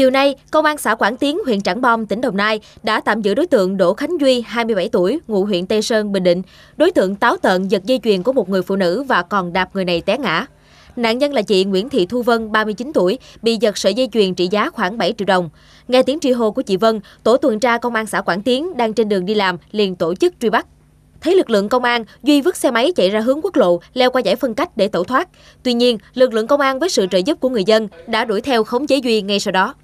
Chiều nay, Công an xã Quảng Tiến, huyện Trảng Bom, tỉnh Đồng Nai đã tạm giữ đối tượng Đỗ Khánh Duy, 27 tuổi, ngụ huyện Tây Sơn, Bình Định. Đối tượng táo tợn giật dây chuyền của một người phụ nữ và còn đạp người này té ngã. Nạn nhân là chị Nguyễn Thị Thu Vân, 39 tuổi, bị giật sợi dây chuyền trị giá khoảng 7 triệu đồng. Nghe tiếng tri hô của chị Vân, tổ tuần tra công an xã Quảng Tiến đang trên đường đi làm liền tổ chức truy bắt. Thấy lực lượng công an, Duy vứt xe máy chạy ra hướng quốc lộ, leo qua giải phân cách để tẩu thoát. Tuy nhiên, lực lượng công an với sự trợ giúp của người dân đã đuổi theo khống chế Duy ngay sau đó.